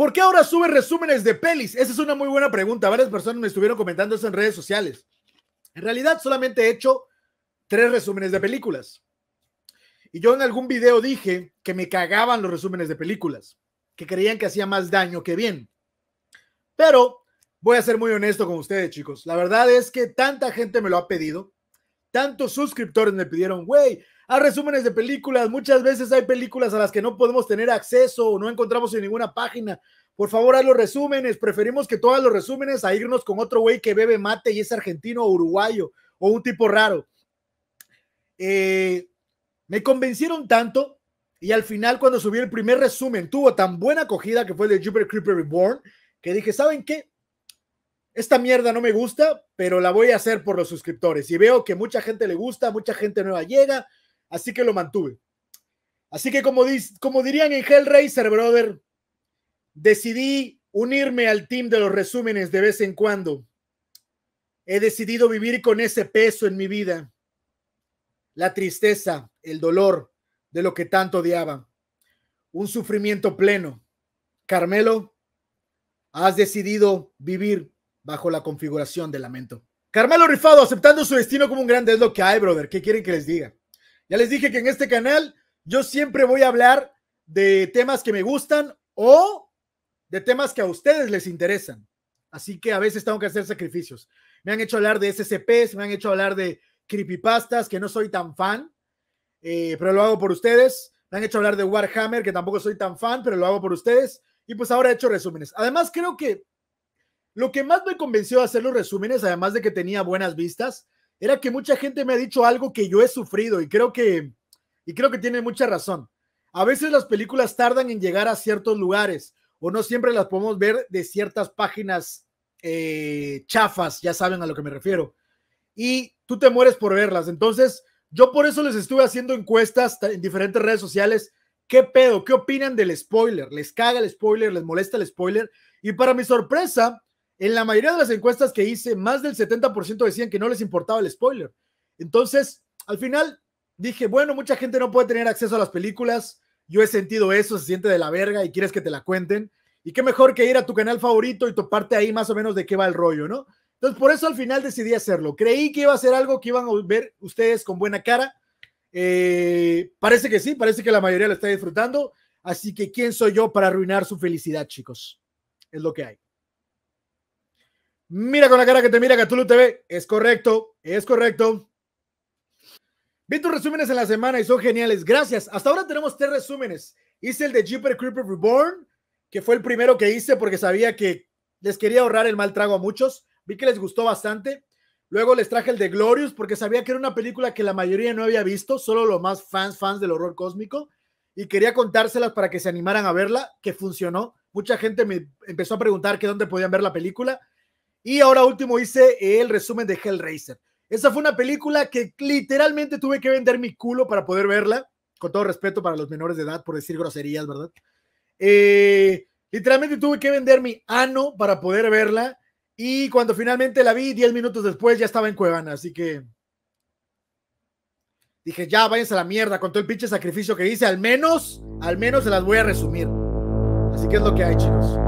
¿Por qué ahora sube resúmenes de pelis? Esa es una muy buena pregunta. Varias personas me estuvieron comentando eso en redes sociales. En realidad solamente he hecho tres resúmenes de películas. Y yo en algún video dije que me cagaban los resúmenes de películas, que creían que hacía más daño que bien. Pero voy a ser muy honesto con ustedes, chicos. La verdad es que tanta gente me lo ha pedido. Tantos suscriptores me pidieron, güey, a resúmenes de películas. Muchas veces hay películas a las que no podemos tener acceso o no encontramos en ninguna página. Por favor, haz los resúmenes. Preferimos que todos los resúmenes a irnos con otro güey que bebe mate y es argentino o uruguayo o un tipo raro. Eh, me convencieron tanto y al final cuando subí el primer resumen tuvo tan buena acogida que fue de Jupiter Creeper Reborn que dije, ¿saben qué? Esta mierda no me gusta, pero la voy a hacer por los suscriptores. Y veo que mucha gente le gusta, mucha gente nueva llega, así que lo mantuve. Así que como, como dirían en Hellraiser, brother, decidí unirme al team de los resúmenes de vez en cuando. He decidido vivir con ese peso en mi vida, la tristeza, el dolor de lo que tanto odiaba, un sufrimiento pleno. Carmelo, has decidido vivir bajo la configuración de lamento. Carmelo Rifado aceptando su destino como un grande es lo que hay, brother. ¿Qué quieren que les diga? Ya les dije que en este canal yo siempre voy a hablar de temas que me gustan o de temas que a ustedes les interesan. Así que a veces tengo que hacer sacrificios. Me han hecho hablar de SCPs, me han hecho hablar de creepypastas, que no soy tan fan, eh, pero lo hago por ustedes. Me han hecho hablar de Warhammer, que tampoco soy tan fan, pero lo hago por ustedes. Y pues ahora he hecho resúmenes. Además, creo que lo que más me convenció de hacer los resúmenes, además de que tenía buenas vistas, era que mucha gente me ha dicho algo que yo he sufrido y creo que, y creo que tiene mucha razón. A veces las películas tardan en llegar a ciertos lugares o no siempre las podemos ver de ciertas páginas eh, chafas, ya saben a lo que me refiero. Y tú te mueres por verlas. Entonces, yo por eso les estuve haciendo encuestas en diferentes redes sociales. ¿Qué pedo? ¿Qué opinan del spoiler? ¿Les caga el spoiler? ¿Les molesta el spoiler? Y para mi sorpresa, en la mayoría de las encuestas que hice, más del 70% decían que no les importaba el spoiler. Entonces, al final dije, bueno, mucha gente no puede tener acceso a las películas. Yo he sentido eso, se siente de la verga y quieres que te la cuenten. Y qué mejor que ir a tu canal favorito y toparte ahí más o menos de qué va el rollo, ¿no? Entonces, por eso al final decidí hacerlo. Creí que iba a ser algo que iban a ver ustedes con buena cara. Eh, parece que sí, parece que la mayoría lo está disfrutando. Así que, ¿quién soy yo para arruinar su felicidad, chicos? Es lo que hay. Mira con la cara que te mira Catulu TV. Es correcto, es correcto. Vi tus resúmenes en la semana y son geniales. Gracias. Hasta ahora tenemos tres resúmenes. Hice el de Jeeper Creeper Reborn, que fue el primero que hice porque sabía que les quería ahorrar el mal trago a muchos. Vi que les gustó bastante. Luego les traje el de Glorious porque sabía que era una película que la mayoría no había visto, solo los más fans, fans del horror cósmico. Y quería contárselas para que se animaran a verla, que funcionó. Mucha gente me empezó a preguntar que dónde podían ver la película. Y ahora último hice el resumen de Hellraiser. Esa fue una película que literalmente tuve que vender mi culo para poder verla. Con todo respeto para los menores de edad por decir groserías, ¿verdad? Eh, literalmente tuve que vender mi ano para poder verla. Y cuando finalmente la vi, Diez minutos después ya estaba en Cuevana. Así que dije, ya váyanse a la mierda con todo el pinche sacrificio que hice. Al menos, al menos se las voy a resumir. Así que es lo que hay, chicos.